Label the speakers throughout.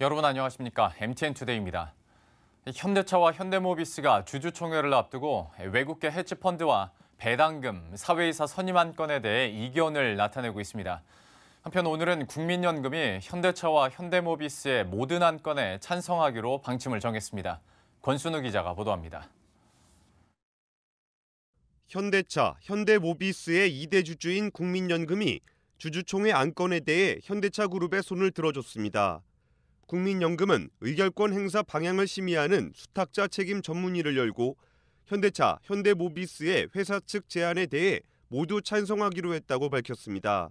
Speaker 1: 여러분 안녕하십니까? MTN 투데이입니다. 현대차와 현대모비스가 주주총회를 앞두고 외국계 헤지펀드와 배당금, 사회이사 선임안 건에 대해 이견을 나타내고 있습니다. 한편 오늘은 국민연금이 현대차와 현대모비스의 모든 안건에 찬성하기로 방침을 정했습니다. 권순우 기자가 보도합니다.
Speaker 2: 현대차, 현대모비스의 2대 주주인 국민연금이 주주총회 안건에 대해 현대차 그룹의 손을 들어줬습니다. 국민연금은 의결권 행사 방향을 심의하는 수탁자 책임 전문위를 열고 현대차, 현대모비스의 회사 측 제안에 대해 모두 찬성하기로 했다고 밝혔습니다.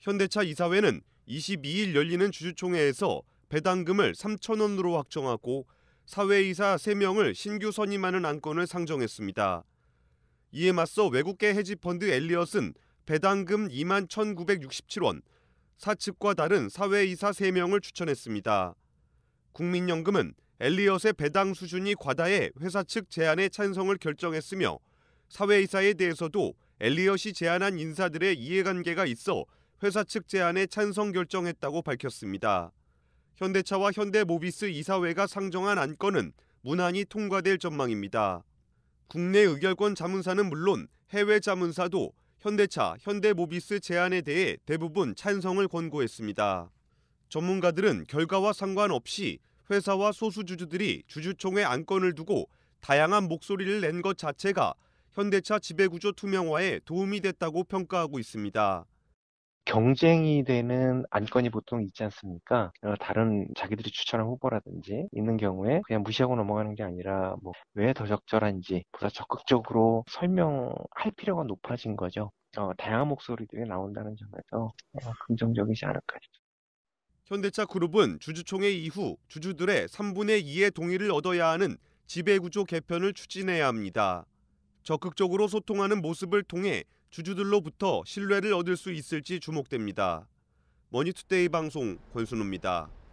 Speaker 2: 현대차 이사회는 22일 열리는 주주총회에서 배당금을 3천원으로 확정하고 사회이사 3명을 신규 선임하는 안건을 상정했습니다. 이에 맞서 외국계 헤지펀드 엘리엇은 배당금 2만 1,967원, 사측과 다른 사회이사 3명을 추천했습니다. 국민연금은 엘리엇의 배당 수준이 과다해 회사 측 제안에 찬성을 결정했으며 사회이사에 대해서도 엘리엇이 제안한 인사들의 이해관계가 있어 회사 측 제안에 찬성 결정했다고 밝혔습니다. 현대차와 현대모비스 이사회가 상정한 안건은 무난히 통과될 전망입니다. 국내 의결권 자문사는 물론 해외 자문사도 현대차, 현대모비스 제안에 대해 대부분 찬성을 권고했습니다. 전문가들은 결과와 상관없이 회사와 소수주주들이 주주총회 안건을 두고 다양한 목소리를 낸 것 자체가 현대차 지배구조 투명화에 도움이 됐다고 평가하고 있습니다.
Speaker 3: 경쟁이 되는 안건이 보통 있지 않습니까? 다른 자기들이 추천한 후보라든지 있는 경우에 그냥 무시하고 넘어가는 게 아니라 뭐 왜 더 적절한지 보다 적극적으로 설명할 필요가 높아진 거죠. 어, 다양한 목소리들이 나온다는 점에서 어, 긍정적이지 않을까 싶습니다.
Speaker 2: 현대차 그룹은 주주총회 이후 주주들의 3분의 2의 동의를 얻어야 하는 지배구조 개편을 추진해야 합니다. 적극적으로 소통하는 모습을 통해 주주들로부터 신뢰를 얻을 수 있을지 주목됩니다. 머니투데이 방송 권순우입니다.